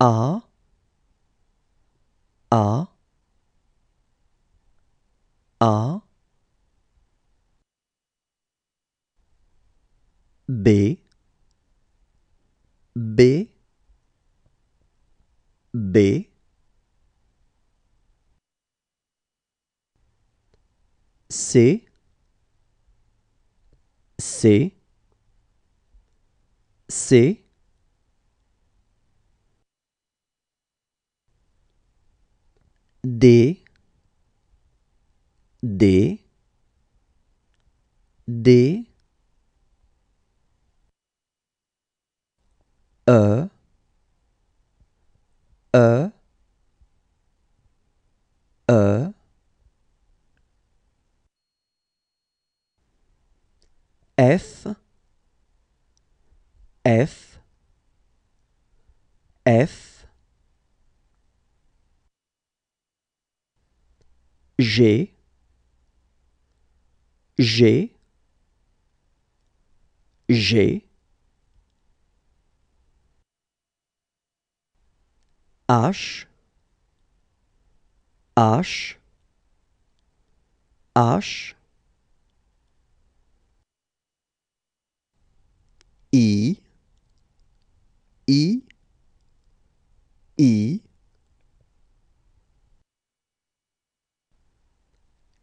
A A A B B B C C C D D D E E E F F G G G H H H I I I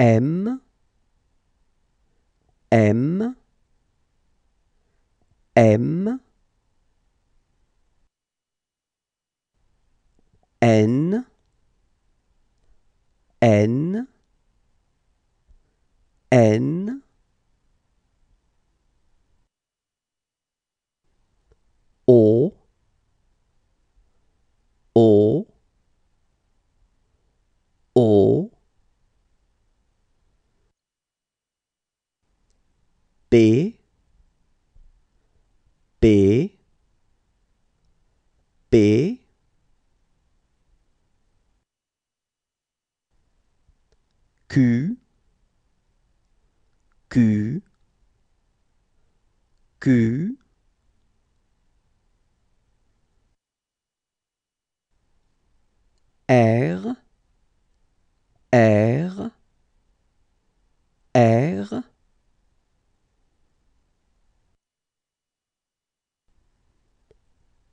M, M, M, N, N, N, B B B Q Q Q R R R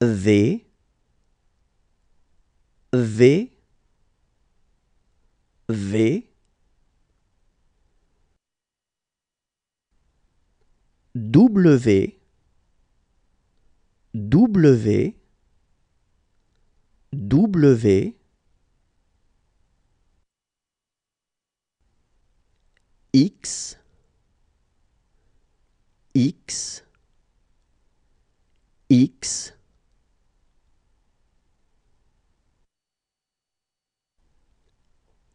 V V V W W W X X X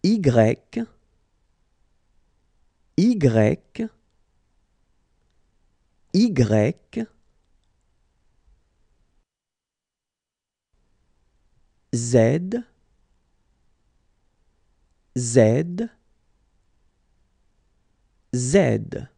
Y, Y, Y, Z, Z, Z.